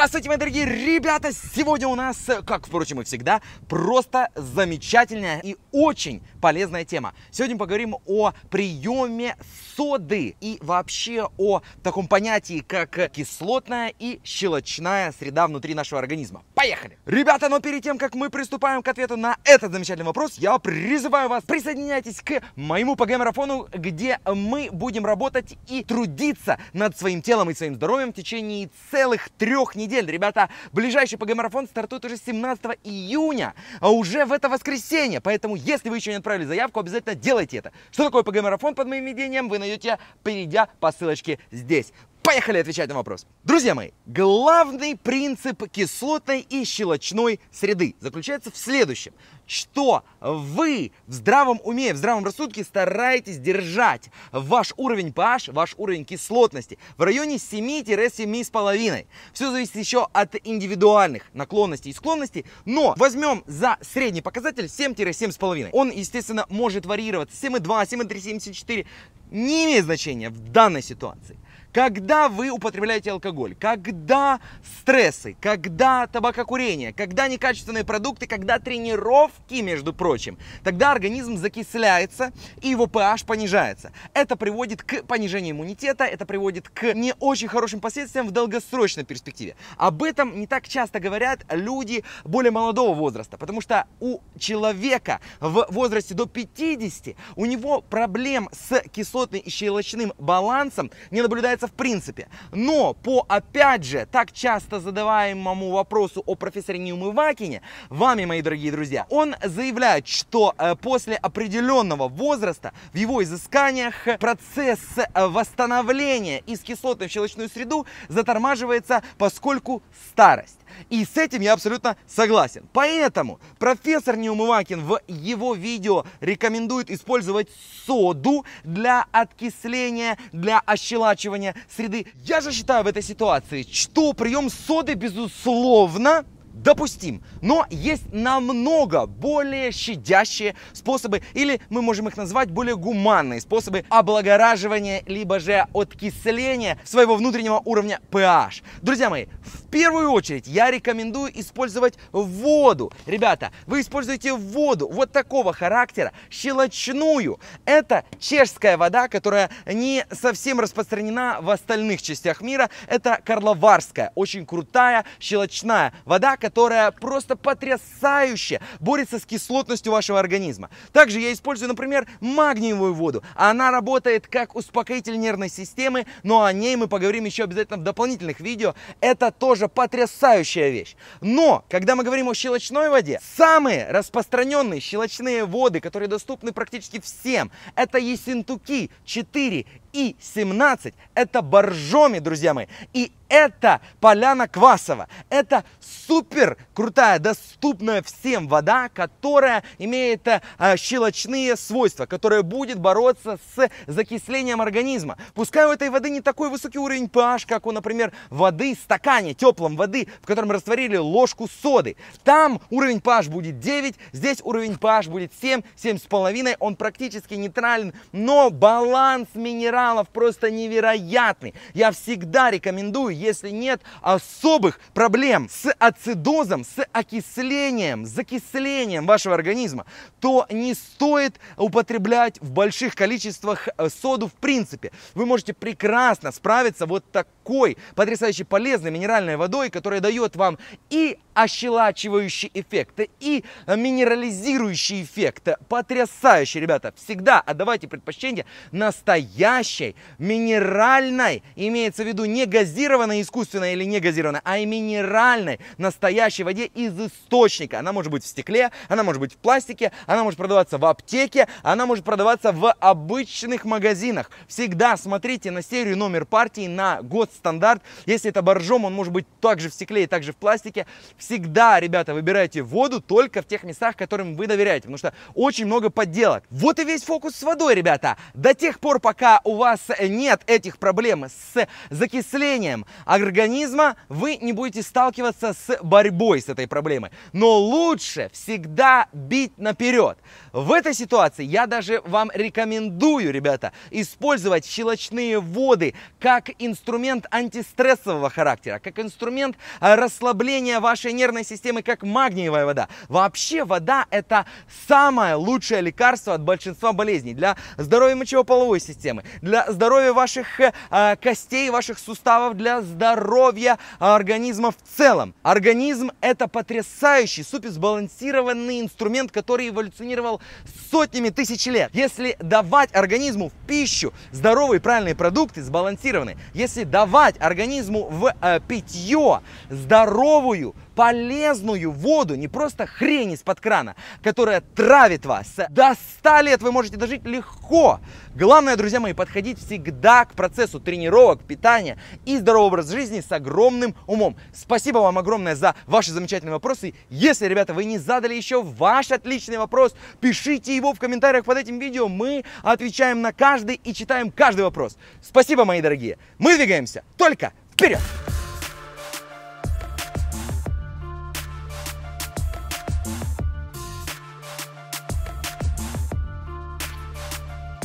Здравствуйте, мои дорогие ребята! Сегодня у нас, как, впрочем, и всегда, просто замечательная и очень полезная тема. Сегодня поговорим о приеме соды и вообще о таком понятии, как кислотная и щелочная среда внутри нашего организма. Поехали! Ребята, но перед тем, как мы приступаем к ответу на этот замечательный вопрос, я призываю вас, присоединяйтесь к моему ПГ-марафону, где мы будем работать и трудиться над своим телом и своим здоровьем в течение целых трех недель недель. Ребята, ближайший ПГ-марафон стартует уже 17 июня, а уже в это воскресенье. Поэтому, если вы еще не отправили заявку, обязательно делайте это. Что такое ПГ-марафон под моим видением, вы найдете, перейдя по ссылочке здесь. Поехали отвечать на вопрос. Друзья мои, главный принцип кислотной и щелочной среды заключается в следующем, что вы в здравом уме, в здравом рассудке стараетесь держать ваш уровень pH, ваш уровень кислотности в районе 7-7,5. Все зависит еще от индивидуальных наклонностей и склонностей, но возьмем за средний показатель 7-7,5. Он, естественно, может варьироваться 7,2, 7,3, 7,4, не имеет значения в данной ситуации. Когда вы употребляете алкоголь, когда стрессы, когда табакокурение, когда некачественные продукты, когда тренировки, между прочим, тогда организм закисляется и его pH понижается. Это приводит к понижению иммунитета, это приводит к не очень хорошим последствиям в долгосрочной перспективе. Об этом не так часто говорят люди более молодого возраста, потому что у человека в возрасте до 50 у него проблем с кислотами частотным и щелочным балансом не наблюдается в принципе. Но по, опять же, так часто задаваемому вопросу о профессоре Неумывакине, вами, мои дорогие друзья, он заявляет, что э, после определенного возраста в его изысканиях процесс э, восстановления из кислотной в щелочную среду затормаживается, поскольку старость. И с этим я абсолютно согласен. Поэтому профессор Неумывакин в его видео рекомендует использовать соду для откисления, для ощелачивания среды. Я же считаю в этой ситуации, что прием соды безусловно допустим. Но есть намного более щадящие способы, или мы можем их назвать более гуманные способы облагораживания, либо же откисления своего внутреннего уровня pH. Друзья мои, в первую очередь я рекомендую использовать воду. Ребята, вы используете воду вот такого характера, щелочную. Это чешская вода, которая не совсем распространена в остальных частях мира. Это карловарская, очень крутая щелочная вода, которая просто потрясающе борется с кислотностью вашего организма. Также я использую, например, магниевую воду. Она работает как успокоитель нервной системы, но о ней мы поговорим еще обязательно в дополнительных видео. Это тоже потрясающая вещь. Но, когда мы говорим о щелочной воде, самые распространенные щелочные воды, которые доступны практически всем, это Ессентуки 4 и 17 это боржоми, друзья мои. И это поляна Квасова. Это супер супер крутая, доступная всем вода, которая имеет э, а, щелочные свойства, которая будет бороться с закислением организма. Пускай у этой воды не такой высокий уровень pH, как у, например, воды в стакане, теплом воды, в котором растворили ложку соды. Там уровень pH будет 9, здесь уровень pH будет 7, 7,5, он практически нейтрален, но баланс минералов просто невероятный. Я всегда рекомендую, если нет особых проблем с ацидозом, дозам с окислением, закислением вашего организма, то не стоит употреблять в больших количествах э, соду в принципе. Вы можете прекрасно справиться вот такой потрясающе полезной минеральной водой, которая дает вам и ощелачивающий эффект, и минерализирующий эффект. Потрясающе, ребята. Всегда отдавайте предпочтение настоящей минеральной, имеется в виду не газированной искусственной или не газированной, а и минеральной, настоящей настоящей воде из источника. Она может быть в стекле, она может быть в пластике, она может продаваться в аптеке, она может продаваться в обычных магазинах. Всегда смотрите на серию номер партии, на год стандарт. Если это боржом, он может быть также в стекле и также в пластике. Всегда, ребята, выбирайте воду только в тех местах, которым вы доверяете, потому что очень много подделок. Вот и весь фокус с водой, ребята. До тех пор, пока у вас нет этих проблем с закислением организма, вы не будете сталкиваться с болезнью борьбой с этой проблемой. Но лучше всегда бить наперед. В этой ситуации я даже вам рекомендую, ребята, использовать щелочные воды как инструмент антистрессового характера, как инструмент а, расслабления вашей нервной системы, как магниевая вода. Вообще вода это самое лучшее лекарство от большинства болезней для здоровья мочеполовой системы, для здоровья ваших э, а, костей, ваших суставов, для здоровья а, организма в целом. Организм Феминизм – это потрясающий, суперсбалансированный инструмент, который эволюционировал сотнями тысяч лет. Если давать организму в пищу здоровые правильные продукты, сбалансированные, если давать организму в э, питье здоровую, полезную воду, не просто хрень из-под крана, которая травит вас. До 100 лет вы можете дожить легко. Главное, друзья мои, подходить всегда к процессу тренировок, питания и здорового образа жизни с огромным умом. Спасибо вам огромное за ваши замечательные вопросы. Если, ребята, вы не задали еще ваш отличный вопрос, пишите его в комментариях под этим видео. Мы отвечаем на каждый и читаем каждый вопрос. Спасибо, мои дорогие. Мы двигаемся только вперед!